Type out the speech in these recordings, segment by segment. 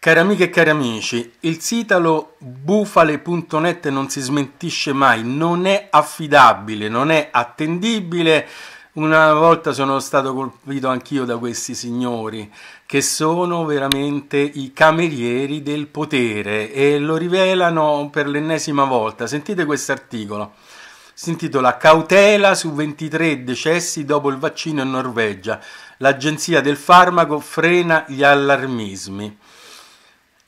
Cari amiche e cari amici, il sitalo bufale.net non si smentisce mai, non è affidabile, non è attendibile. Una volta sono stato colpito anch'io da questi signori, che sono veramente i camerieri del potere e lo rivelano per l'ennesima volta. Sentite questo articolo. Si intitola Cautela su 23 decessi dopo il vaccino in Norvegia. L'agenzia del farmaco frena gli allarmismi.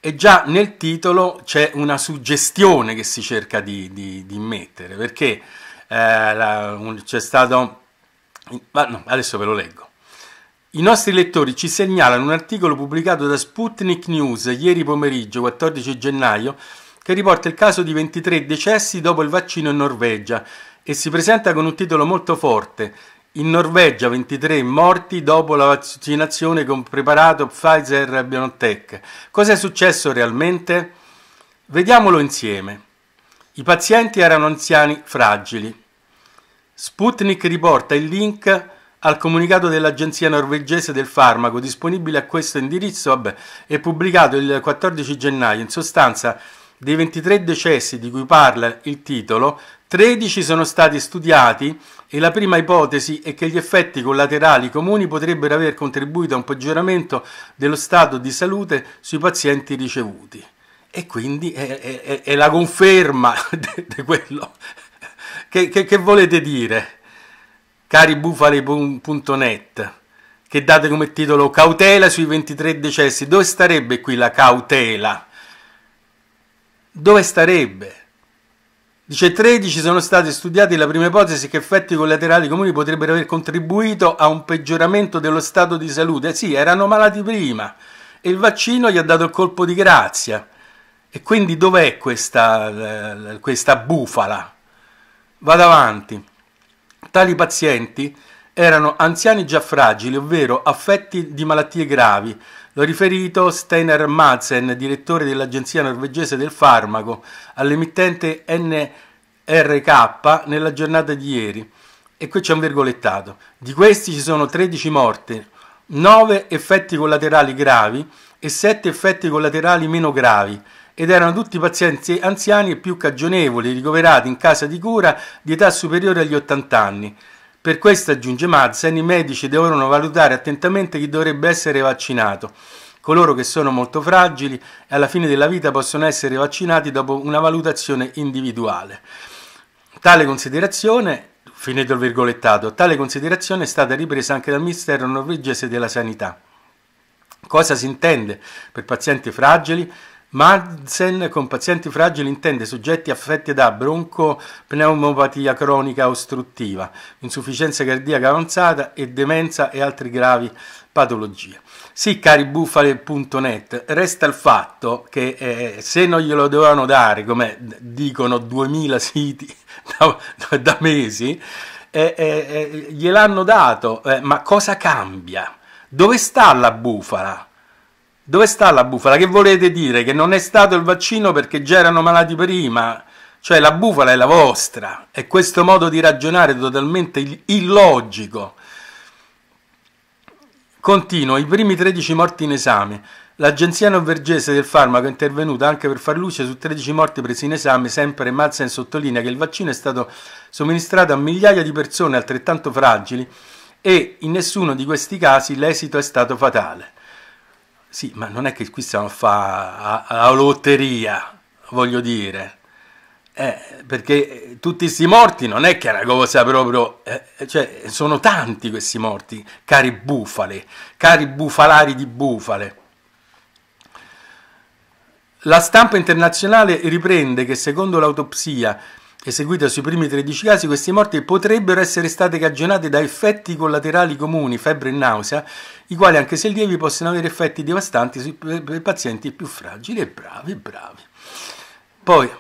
E già nel titolo c'è una suggestione che si cerca di, di, di mettere, perché eh, la, un, c'è stato... Ma no, adesso ve lo leggo. I nostri lettori ci segnalano un articolo pubblicato da Sputnik News ieri pomeriggio, 14 gennaio, che riporta il caso di 23 decessi dopo il vaccino in Norvegia e si presenta con un titolo molto forte, in Norvegia 23 morti dopo la vaccinazione con preparato Pfizer BioNTech. Cos'è successo realmente? Vediamolo insieme. I pazienti erano anziani fragili. Sputnik riporta il link al comunicato dell'Agenzia norvegese del farmaco disponibile a questo indirizzo vabbè, e pubblicato il 14 gennaio. In sostanza, dei 23 decessi di cui parla il titolo, 13 sono stati studiati e la prima ipotesi è che gli effetti collaterali comuni potrebbero aver contribuito a un peggioramento dello stato di salute sui pazienti ricevuti. E quindi è, è, è la conferma di quello che, che, che, volete dire, cari bufale.net, che date come titolo cautela sui 23 decessi. Dove starebbe qui la cautela? Dove starebbe? Dice 13 sono state studiate la prima ipotesi che effetti collaterali comuni potrebbero aver contribuito a un peggioramento dello stato di salute. Sì, erano malati prima e il vaccino gli ha dato il colpo di grazia. E quindi dov'è questa, eh, questa bufala? Vado avanti. Tali pazienti erano anziani già fragili, ovvero affetti di malattie gravi. Lo riferito Steiner Madsen, direttore dell'Agenzia norvegese del farmaco, all'emittente NRK nella giornata di ieri. E qui c'è un virgolettato. Di questi ci sono 13 morte, 9 effetti collaterali gravi e 7 effetti collaterali meno gravi ed erano tutti pazienti anziani e più cagionevoli, ricoverati in casa di cura di età superiore agli 80 anni. Per questo, aggiunge Madsen, i medici devono valutare attentamente chi dovrebbe essere vaccinato. Coloro che sono molto fragili e alla fine della vita possono essere vaccinati dopo una valutazione individuale. Tale considerazione finito il virgolettato, tale considerazione è stata ripresa anche dal Ministero norvegese della Sanità. Cosa si intende per pazienti fragili? Madsen con pazienti fragili intende soggetti affetti da broncopneumopatia cronica ostruttiva, insufficienza cardiaca avanzata e demenza e altre gravi patologie. Sì, cari bufale.net, resta il fatto che eh, se non glielo dovevano dare, come dicono 2000 siti da, da mesi, eh, eh, eh gliel'hanno dato, eh, ma cosa cambia? Dove sta la bufala? Dove sta la bufala? Che volete dire? Che non è stato il vaccino perché già erano malati prima? Cioè la bufala è la vostra, è questo modo di ragionare totalmente illogico. Continuo, i primi 13 morti in esame. L'agenzia norvegese del farmaco è intervenuta anche per far luce su 13 morti presi in esame, sempre Madsen sottolinea che il vaccino è stato somministrato a migliaia di persone altrettanto fragili e in nessuno di questi casi l'esito è stato fatale. Sì, ma non è che qui stiamo a fare la lotteria, voglio dire. Eh, perché tutti questi morti non è che è una cosa proprio, eh, cioè sono tanti questi morti, cari bufale, cari bufalari di bufale. La stampa internazionale riprende che secondo l'autopsia eseguita sui primi 13 casi, queste morti potrebbero essere state cagionate da effetti collaterali comuni, febbre e nausea, i quali anche se lievi possono avere effetti devastanti sui pazienti più fragili e bravi, bravi. Poi,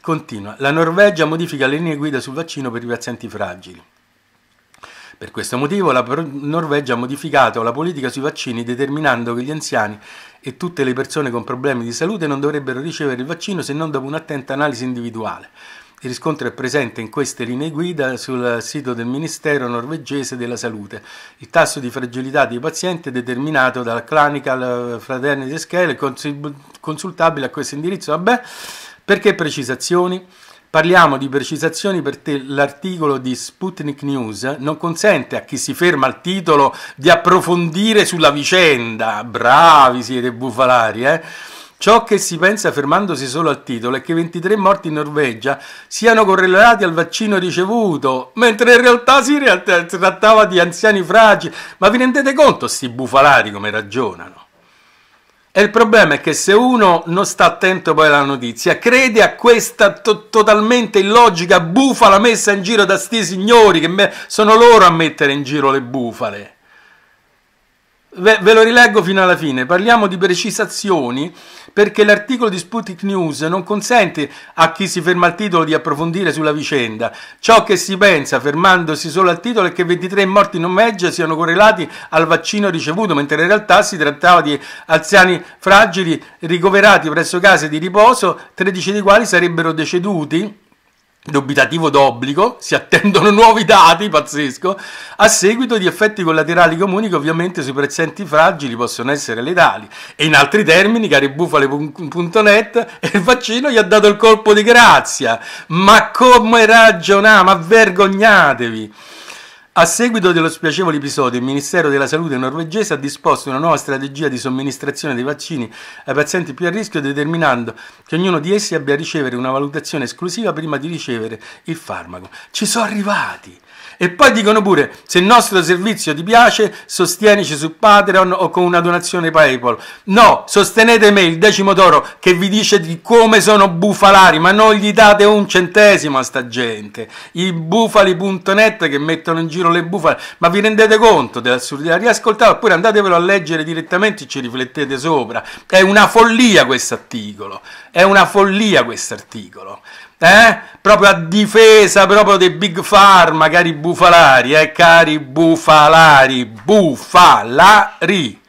continua, la Norvegia modifica le linee guida sul vaccino per i pazienti fragili. Per questo motivo la Norvegia ha modificato la politica sui vaccini determinando che gli anziani e tutte le persone con problemi di salute non dovrebbero ricevere il vaccino se non dopo un'attenta analisi individuale. Il riscontro è presente in queste linee guida sul sito del Ministero norvegese della Salute. Il tasso di fragilità dei pazienti è determinato dalla Clinical Fraternity Scale, consultabile a questo indirizzo. Vabbè, perché precisazioni? Parliamo di precisazioni perché l'articolo di Sputnik News non consente a chi si ferma al titolo di approfondire sulla vicenda. Bravi siete bufalari, eh? Ciò che si pensa fermandosi solo al titolo è che 23 morti in Norvegia siano correlati al vaccino ricevuto, mentre in realtà si trattava di anziani fragili. Ma vi rendete conto sti bufalari come ragionano? E il problema è che se uno non sta attento poi alla notizia, crede a questa to- totalmente illogica bufala messa in giro da sti signori, che me- sono loro a mettere in giro le bufale. Ve, ve, lo rileggo fino alla fine. Parliamo di precisazioni perché l'articolo di Sputnik News non consente a chi si ferma al titolo di approfondire sulla vicenda. Ciò che si pensa, fermandosi solo al titolo, è che 23 morti non meggia siano correlati al vaccino ricevuto, mentre in realtà si trattava di anziani fragili ricoverati presso case di riposo, 13 dei quali sarebbero deceduti dubitativo d'obbligo, si attendono nuovi dati, pazzesco, a seguito di effetti collaterali comuni che ovviamente sui presenti fragili possono essere letali. E in altri termini, caribufale.net, il vaccino gli ha dato il colpo di grazia. Ma come ragionare? Ma vergognatevi! A seguito dello spiacevole episodio, il Ministero della Salute norvegese ha disposto una nuova strategia di somministrazione dei vaccini ai pazienti più a rischio, determinando che ognuno di essi abbia a ricevere una valutazione esclusiva prima di ricevere il farmaco. Ci sono arrivati! E poi dicono pure, se il nostro servizio ti piace, sostienici su Patreon o con una donazione PayPal. No, sostenete me, il decimo d'oro, che vi dice di come sono bufalari, ma non gli date un centesimo a sta gente. I bufali.net che mettono in giro le bufale, ma vi rendete conto dell'assurdità? Riascoltate, oppure andatevelo a leggere direttamente e ci riflettete sopra. È una follia questo articolo, è una follia questo articolo eh? proprio a difesa proprio dei big pharma, cari bufalari, eh? cari bufalari, bufalari.